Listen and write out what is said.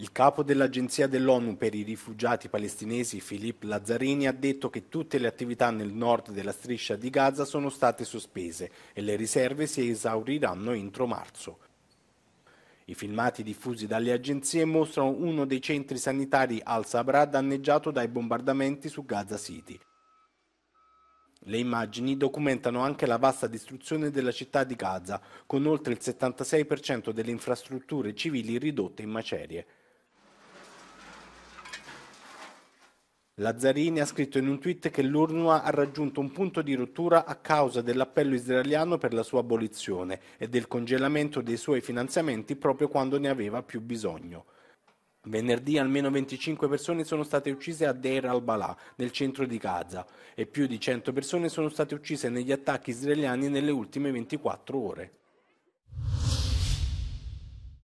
Il capo dell'Agenzia dell'ONU per i rifugiati palestinesi, Philippe Lazzarini, ha detto che tutte le attività nel nord della striscia di Gaza sono state sospese e le riserve si esauriranno entro marzo. I filmati diffusi dalle agenzie mostrano uno dei centri sanitari al-Sabra danneggiato dai bombardamenti su Gaza City. Le immagini documentano anche la vasta distruzione della città di Gaza, con oltre il 76% delle infrastrutture civili ridotte in macerie. Lazzarini ha scritto in un tweet che l'UNRWA ha raggiunto un punto di rottura a causa dell'appello israeliano per la sua abolizione e del congelamento dei suoi finanziamenti proprio quando ne aveva più bisogno. Venerdì almeno 25 persone sono state uccise a Deir al-Balà, nel centro di Gaza, e più di 100 persone sono state uccise negli attacchi israeliani nelle ultime 24 ore.